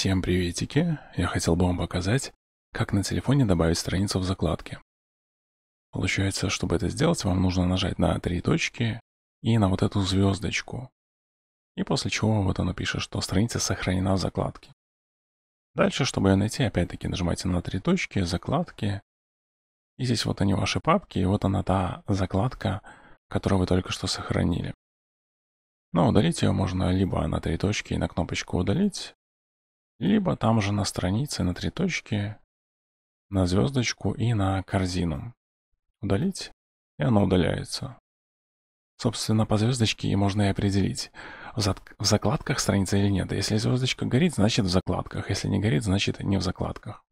Всем приветики! Я хотел бы вам показать, как на телефоне добавить страницу в закладке. Получается, чтобы это сделать, вам нужно нажать на три точки и на вот эту звездочку. И после чего вот оно пишет, что страница сохранена в закладке. Дальше, чтобы ее найти, опять-таки нажимайте на три точки, закладки. И здесь вот они ваши папки, и вот она та закладка, которую вы только что сохранили. Но удалить ее можно либо на три точки и на кнопочку «Удалить», либо там же на странице на три точки, на звездочку и на корзину. Удалить, и оно удаляется. Собственно, по звездочке и можно и определить, в, зад... в закладках страница или нет. Если звездочка горит, значит в закладках. Если не горит, значит не в закладках.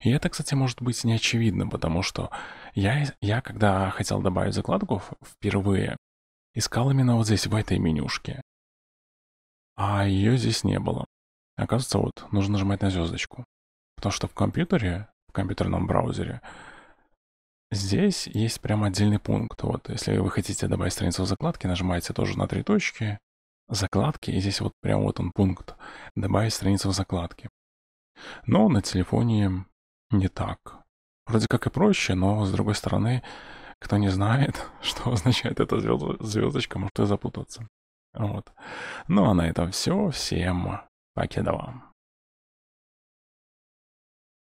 И это, кстати, может быть неочевидно, потому что я, я когда хотел добавить закладку впервые, искал именно вот здесь, в этой менюшке. А ее здесь не было. Оказывается, вот, нужно нажимать на звездочку. Потому что в компьютере, в компьютерном браузере, здесь есть прям отдельный пункт. Вот, если вы хотите добавить страницу в закладки, нажимаете тоже на три точки, закладки, и здесь вот прям вот он пункт «Добавить страницу в закладки». Но на телефоне не так. Вроде как и проще, но с другой стороны, кто не знает, что означает эта звездочка, может и запутаться. Вот. Ну а на этом все. Всем Belki devam.